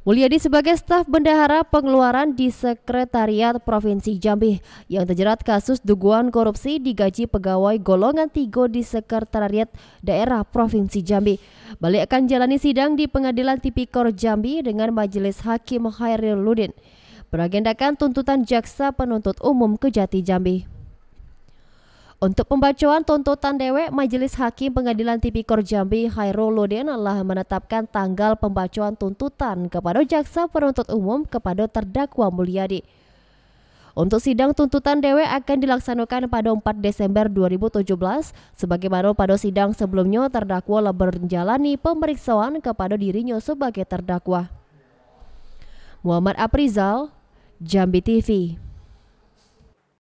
Mulyadi sebagai staf bendahara pengeluaran di Sekretariat Provinsi Jambi yang terjerat kasus dugaan korupsi digaji pegawai golongan tiga di Sekretariat Daerah Provinsi Jambi. Balik akan jalani sidang di Pengadilan Tipikor Jambi dengan Majelis Hakim Khairul Ludin. Beragendakan tuntutan jaksa penuntut umum Kejati Jambi. Untuk pembacaan tuntutan Dewe, Majelis Hakim Pengadilan Tipikor Jambi Khairul Loden telah menetapkan tanggal pembacaan tuntutan kepada Jaksa Penuntut Umum kepada terdakwa Mulyadi. Untuk sidang tuntutan Dewe akan dilaksanakan pada 4 Desember 2017, sebagaimana pada sidang sebelumnya terdakwa menjalani pemeriksaan kepada dirinya sebagai terdakwa. Muhammad Aprizal, Jambi TV.